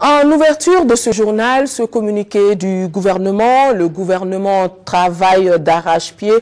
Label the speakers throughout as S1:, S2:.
S1: En ouverture de ce journal, ce communiqué du gouvernement, le gouvernement travaille d'arrache-pied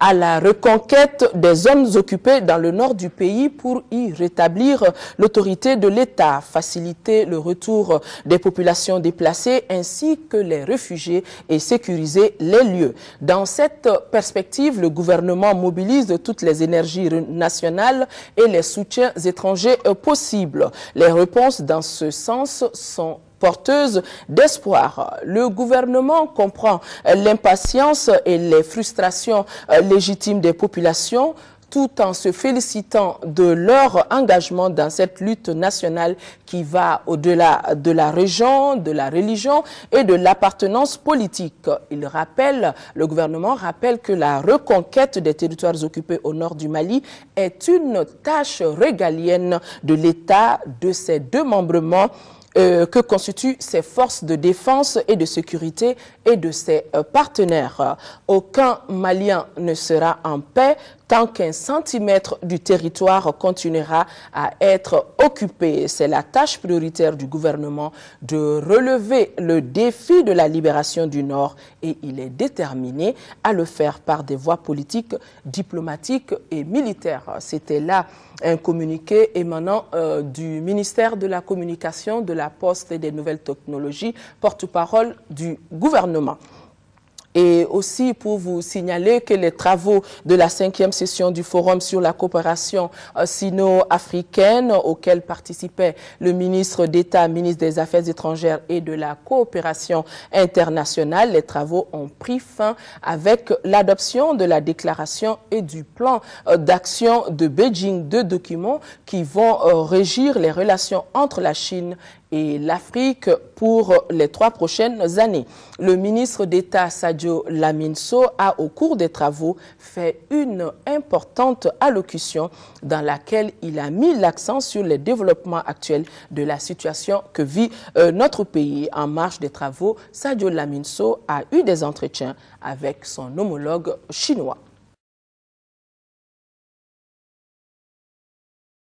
S1: à la reconquête des zones occupées dans le nord du pays pour y rétablir l'autorité de l'État, faciliter le retour des populations déplacées ainsi que les réfugiés et sécuriser les lieux. Dans cette perspective, le gouvernement mobilise toutes les énergies nationales et les soutiens étrangers possibles. Les réponses dans ce sens sont porteuse d'espoir. Le gouvernement comprend l'impatience et les frustrations euh, légitimes des populations tout en se félicitant de leur engagement dans cette lutte nationale qui va au-delà de la région, de la religion et de l'appartenance politique. Il rappelle, le gouvernement rappelle que la reconquête des territoires occupés au nord du Mali est une tâche régalienne de l'État, de ses deux membres. Euh, que constituent ses forces de défense et de sécurité et de ses euh, partenaires. Aucun Malien ne sera en paix tant qu'un centimètre du territoire continuera à être occupé. C'est la tâche prioritaire du gouvernement de relever le défi de la libération du Nord et il est déterminé à le faire par des voies politiques, diplomatiques et militaires. C'était là un communiqué émanant euh, du ministère de la Communication, de la la Poste et des nouvelles technologies, porte-parole du gouvernement. Et aussi pour vous signaler que les travaux de la cinquième session du Forum sur la coopération euh, sino-africaine, auquel participait le ministre d'État, ministre des Affaires étrangères et de la coopération internationale, les travaux ont pris fin avec l'adoption de la déclaration et du plan euh, d'action de Beijing, deux documents qui vont euh, régir les relations entre la Chine et l'Afrique pour les trois prochaines années. Le ministre d'État Sadio Laminso a au cours des travaux fait une importante allocution dans laquelle il a mis l'accent sur les développements actuels de la situation que vit euh, notre pays. En marche des travaux, Sadio Laminso a eu des entretiens avec son homologue chinois.